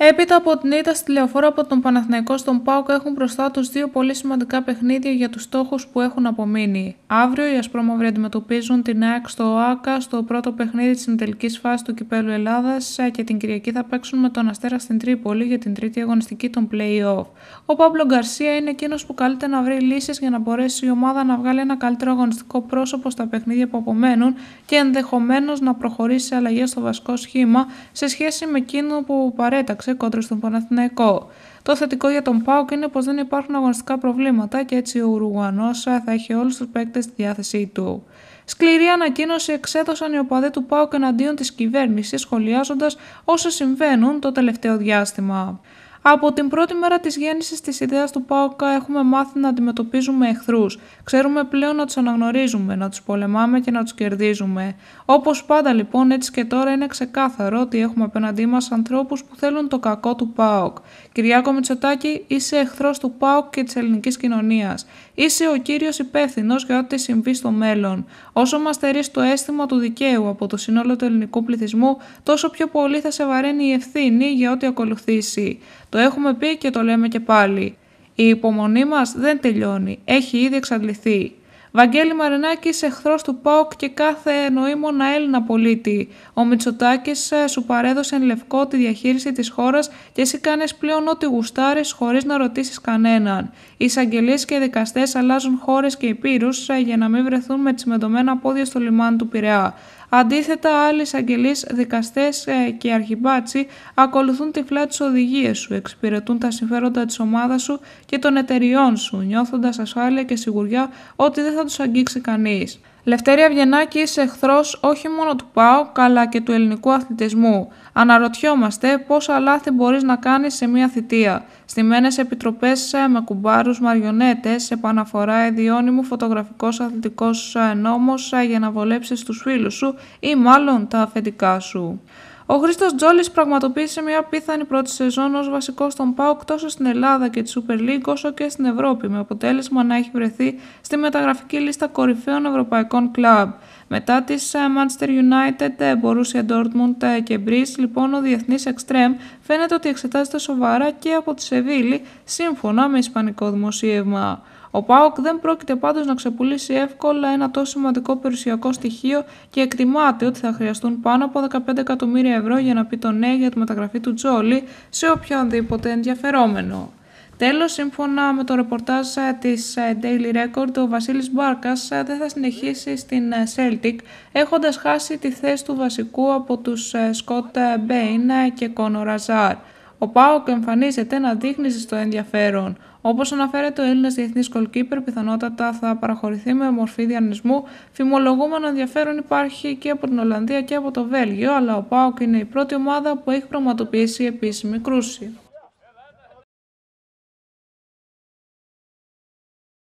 Έπειτα από την ήττα στη λεωφόρα από τον Παναθηναϊκό στον Πάοκ έχουν μπροστά τους δύο πολύ σημαντικά παιχνίδια για τους στόχους που έχουν απομείνει. Αύριο οι Ασπρόμαυροι αντιμετωπίζουν την ΑΕΚ στο ΟΑΚΑ στο πρώτο παιχνίδι της συντελικής φάσης του Κυπέλου Ελλάδας και την Κυριακή θα παίξουν με τον Αστέρα στην Τρίπολη για την τρίτη αγωνιστική των playoff. Ο Παύλο Γκαρσία είναι εκείνος που καλείται να βρει λύσεις για να μπορέσει η ομάδα να βγάλει ένα καλύτερο αγωνιστικό πρόσωπο στα παιχνίδια που απομένουν και ενδεχομένως να προχωρήσει σε αλλαγές στο βασικό σχήμα σε σχέση με εκείνο που παρέταξε έπαιξε κόντρα στον Παναθηναϊκό. Το θετικό για τον Πάουκ είναι πως δεν υπάρχουν αγωνιστικά προβλήματα και έτσι ο Ουρουγουανός θα έχει όλους τους παίκτες στη διάθεσή του. Σκληρή ανακοίνωση εξέδωσαν οι οπαδοί του ΠΑΟΚ εναντίον της κυβέρνησης, σχολιάζοντας όσα συμβαίνουν το τελευταίο διάστημα. Από την πρώτη μέρα της γέννησης της ιδέας του ΠΑΟΚΑ έχουμε μάθει να αντιμετωπίζουμε εχθρούς. Ξέρουμε πλέον να τους αναγνωρίζουμε, να τους πολεμάμε και να τους κερδίζουμε. Όπως πάντα λοιπόν έτσι και τώρα είναι ξεκάθαρο ότι έχουμε απέναντί μας ανθρώπους που θέλουν το κακό του ΠΑΟΚ. Κυριάκο Μητσοτάκη, είσαι εχθρός του ΠΑΟΚ και της ελληνικής κοινωνίας. Είσαι ο κύριος υπεύθυνος για ό,τι συμβεί στο μέλλον. Όσο μας το αίσθημα του δικαίου από το σύνολο του ελληνικού πληθυσμού, τόσο πιο πολύ θα σε βαραίνει η ευθύνη για ό,τι ακολουθήσει. Το έχουμε πει και το λέμε και πάλι. Η υπομονή μας δεν τελειώνει. Έχει ήδη εξαντληθεί. Βαγγέλη Μαρινάκη, εχθρός του ΠΑΟΚ και κάθε νοήμονα Έλληνα πολίτη. Ο Μητσοτάκης ε, σου παρέδωσε εν λευκό τη διαχείριση της χώρας και εσύ κάνει πλέον ό,τι γουστάρεις χωρίς να ρωτήσεις κανέναν. Οι εισαγγελίες και οι δικαστές αλλάζουν χώρες και υπήρους ε, για να μην βρεθούν με τσιμεντωμένα πόδια στο λιμάνι του Πειραιά. Αντίθετα, άλλοι εισαγγελείς, δικαστές ε, και αρχιμπάτσι ακολουθούν τυφλά τι οδηγίε σου, εξυπηρετούν τα συμφέροντα της ομάδας σου και των εταιριών σου, νιώθοντας ασφάλεια και σιγουριά ότι δεν θα τους αγγίξει κανείς. Λευτέρη Βιενάκη είσαι εχθρός όχι μόνο του ΠΑΟ, καλά και του ελληνικού αθλητισμού. Αναρωτιόμαστε πόσα λάθη μπορείς να κάνεις σε μια θητεία. Στημένε επιτροπές ε, με κουμπάρους, μαριονέτες, επαναφορά ιδιώνυμου φωτογραφικός αθλητικός ε, νόμος ε, για να βολέψεις τους φίλους σου ή μάλλον τα αφεντικά σου. Ο Χρήστος Τζόλης πραγματοποίησε μια πιθανή πρώτη σεζόν ως βασικός στον ΠΑΟΚ τόσο στην Ελλάδα και τη Super League όσο και στην Ευρώπη, με αποτέλεσμα να έχει βρεθεί στη μεταγραφική λίστα κορυφαίων ευρωπαϊκών κλαμπ. Μετά της ε, Manchester United, ε, Borussia Dortmund ε, και Brees, λοιπόν ο διεθνής εξτρέμ φαίνεται ότι εξετάζεται σοβαρά και από τη Σεβίλη, σύμφωνα με ισπανικό δημοσίευμα. Ο ΠΑΟΚ δεν πρόκειται πάντως να ξεπουλήσει εύκολα ένα τόσο σημαντικό περιουσιακό στοιχείο και εκτιμάται ότι θα χρειαστούν πάνω από 15 εκατομμύρια ευρώ για να πει το ναι για τη μεταγραφή του Τζόλι σε οποιονδήποτε ενδιαφερόμενο. Τέλος, σύμφωνα με το ρεπορτάζ της ε, Daily Record, ο Βασίλης Μπάρκας ε, δεν θα συνεχίσει στην ε, Celtic, έχοντας χάσει τη θέση του βασικού από τους Σκοτ Μπέιν και Κόνο Ραζάρ. Ο Πάοκ εμφανίζεται να δείχνει στο ενδιαφέρον. Όπως αναφέρεται, ο Έλληνας διεθνής κολκίπερ πιθανότατα θα παραχωρηθεί με μορφή διανυσμού. Φημολογούμενο ενδιαφέρον υπάρχει και από την Ολλανδία και από το Βέλγιο, αλλά ο Πάοκ είναι η πρώτη ομάδα που έχει πραγματοποιήσει επίσημη κρούση.